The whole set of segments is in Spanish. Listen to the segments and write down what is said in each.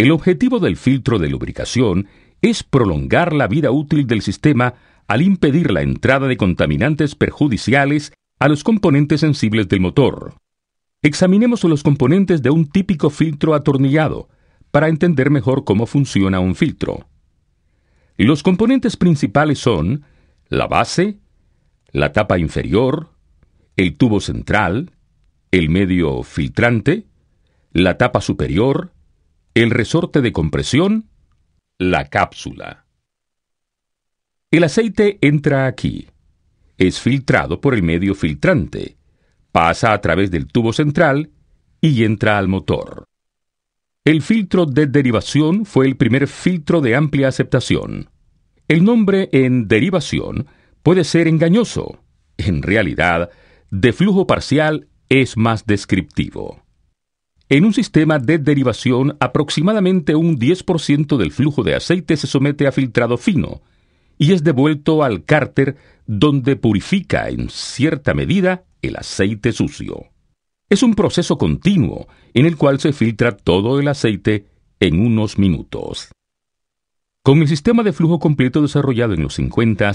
El objetivo del filtro de lubricación es prolongar la vida útil del sistema al impedir la entrada de contaminantes perjudiciales a los componentes sensibles del motor. Examinemos los componentes de un típico filtro atornillado para entender mejor cómo funciona un filtro. Los componentes principales son la base, la tapa inferior, el tubo central, el medio filtrante, la tapa superior, el resorte de compresión, la cápsula. El aceite entra aquí. Es filtrado por el medio filtrante, pasa a través del tubo central y entra al motor. El filtro de derivación fue el primer filtro de amplia aceptación. El nombre en derivación puede ser engañoso. En realidad, de flujo parcial es más descriptivo. En un sistema de derivación, aproximadamente un 10% del flujo de aceite se somete a filtrado fino y es devuelto al cárter donde purifica en cierta medida el aceite sucio. Es un proceso continuo en el cual se filtra todo el aceite en unos minutos. Con el sistema de flujo completo desarrollado en los 50,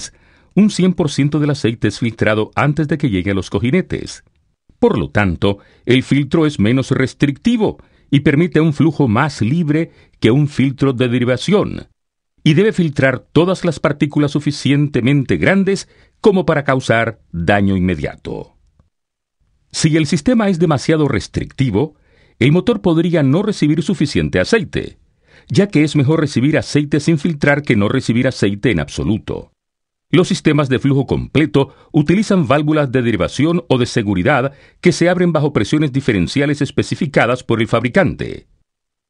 un 100% del aceite es filtrado antes de que llegue a los cojinetes por lo tanto, el filtro es menos restrictivo y permite un flujo más libre que un filtro de derivación, y debe filtrar todas las partículas suficientemente grandes como para causar daño inmediato. Si el sistema es demasiado restrictivo, el motor podría no recibir suficiente aceite, ya que es mejor recibir aceite sin filtrar que no recibir aceite en absoluto. Los sistemas de flujo completo utilizan válvulas de derivación o de seguridad que se abren bajo presiones diferenciales especificadas por el fabricante.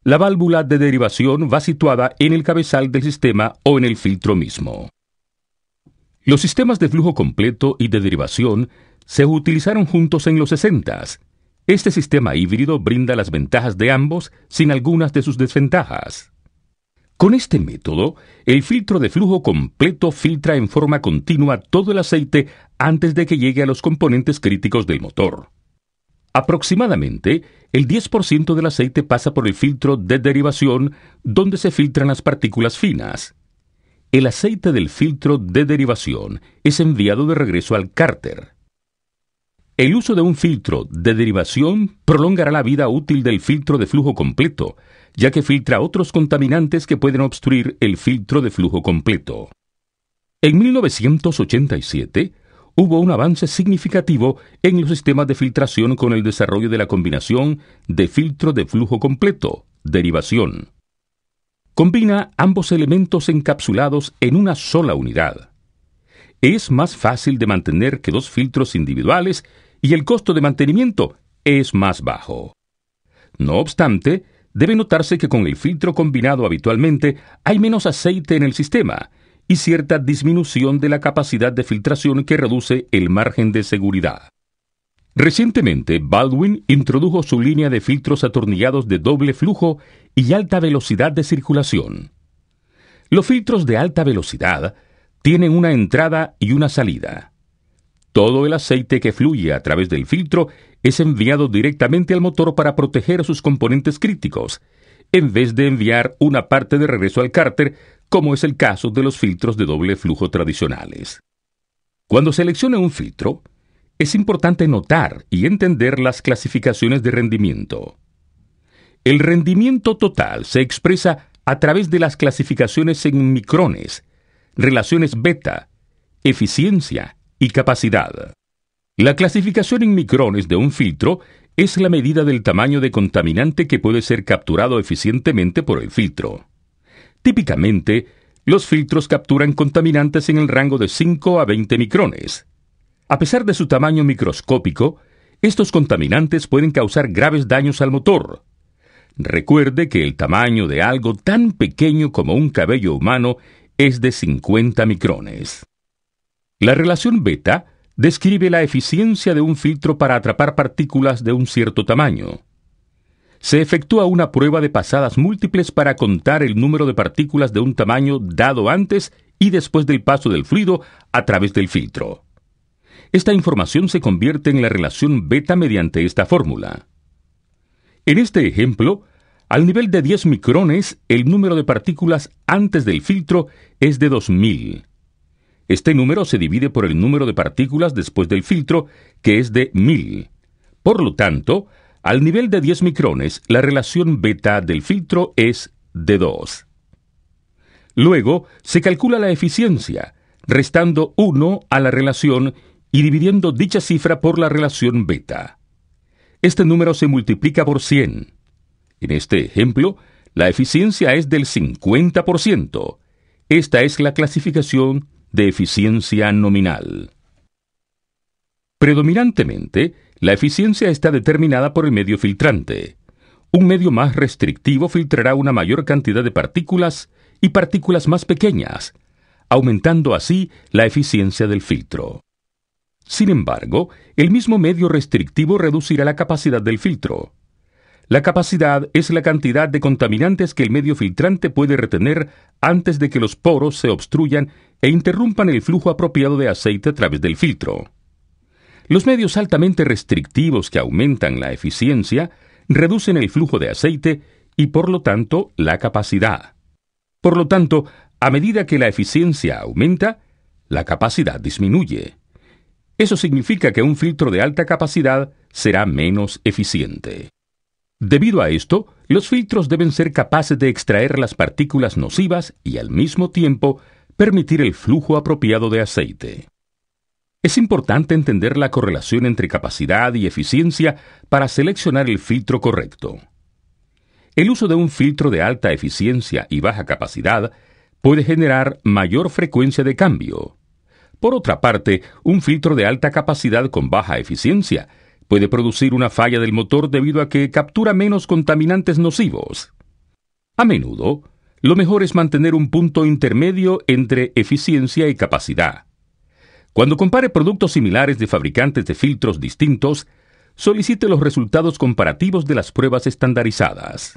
La válvula de derivación va situada en el cabezal del sistema o en el filtro mismo. Los sistemas de flujo completo y de derivación se utilizaron juntos en los 60. Este sistema híbrido brinda las ventajas de ambos sin algunas de sus desventajas. Con este método, el filtro de flujo completo filtra en forma continua todo el aceite antes de que llegue a los componentes críticos del motor. Aproximadamente, el 10% del aceite pasa por el filtro de derivación donde se filtran las partículas finas. El aceite del filtro de derivación es enviado de regreso al cárter. El uso de un filtro de derivación prolongará la vida útil del filtro de flujo completo, ya que filtra otros contaminantes que pueden obstruir el filtro de flujo completo. En 1987 hubo un avance significativo en los sistemas de filtración con el desarrollo de la combinación de filtro de flujo completo, derivación. Combina ambos elementos encapsulados en una sola unidad es más fácil de mantener que dos filtros individuales y el costo de mantenimiento es más bajo. No obstante, debe notarse que con el filtro combinado habitualmente hay menos aceite en el sistema y cierta disminución de la capacidad de filtración que reduce el margen de seguridad. Recientemente, Baldwin introdujo su línea de filtros atornillados de doble flujo y alta velocidad de circulación. Los filtros de alta velocidad tiene una entrada y una salida. Todo el aceite que fluye a través del filtro es enviado directamente al motor para proteger sus componentes críticos, en vez de enviar una parte de regreso al cárter, como es el caso de los filtros de doble flujo tradicionales. Cuando seleccione un filtro, es importante notar y entender las clasificaciones de rendimiento. El rendimiento total se expresa a través de las clasificaciones en micrones, relaciones beta, eficiencia y capacidad. La clasificación en micrones de un filtro es la medida del tamaño de contaminante que puede ser capturado eficientemente por el filtro. Típicamente, los filtros capturan contaminantes en el rango de 5 a 20 micrones. A pesar de su tamaño microscópico, estos contaminantes pueden causar graves daños al motor. Recuerde que el tamaño de algo tan pequeño como un cabello humano es de 50 micrones. La relación beta describe la eficiencia de un filtro para atrapar partículas de un cierto tamaño. Se efectúa una prueba de pasadas múltiples para contar el número de partículas de un tamaño dado antes y después del paso del fluido a través del filtro. Esta información se convierte en la relación beta mediante esta fórmula. En este ejemplo, al nivel de 10 micrones, el número de partículas antes del filtro es de 2000. Este número se divide por el número de partículas después del filtro, que es de 1000. Por lo tanto, al nivel de 10 micrones, la relación beta del filtro es de 2. Luego, se calcula la eficiencia, restando 1 a la relación y dividiendo dicha cifra por la relación beta. Este número se multiplica por 100. En este ejemplo, la eficiencia es del 50%. Esta es la clasificación de eficiencia nominal. Predominantemente, la eficiencia está determinada por el medio filtrante. Un medio más restrictivo filtrará una mayor cantidad de partículas y partículas más pequeñas, aumentando así la eficiencia del filtro. Sin embargo, el mismo medio restrictivo reducirá la capacidad del filtro. La capacidad es la cantidad de contaminantes que el medio filtrante puede retener antes de que los poros se obstruyan e interrumpan el flujo apropiado de aceite a través del filtro. Los medios altamente restrictivos que aumentan la eficiencia reducen el flujo de aceite y por lo tanto la capacidad. Por lo tanto, a medida que la eficiencia aumenta, la capacidad disminuye. Eso significa que un filtro de alta capacidad será menos eficiente. Debido a esto, los filtros deben ser capaces de extraer las partículas nocivas y al mismo tiempo permitir el flujo apropiado de aceite. Es importante entender la correlación entre capacidad y eficiencia para seleccionar el filtro correcto. El uso de un filtro de alta eficiencia y baja capacidad puede generar mayor frecuencia de cambio. Por otra parte, un filtro de alta capacidad con baja eficiencia puede producir una falla del motor debido a que captura menos contaminantes nocivos. A menudo, lo mejor es mantener un punto intermedio entre eficiencia y capacidad. Cuando compare productos similares de fabricantes de filtros distintos, solicite los resultados comparativos de las pruebas estandarizadas.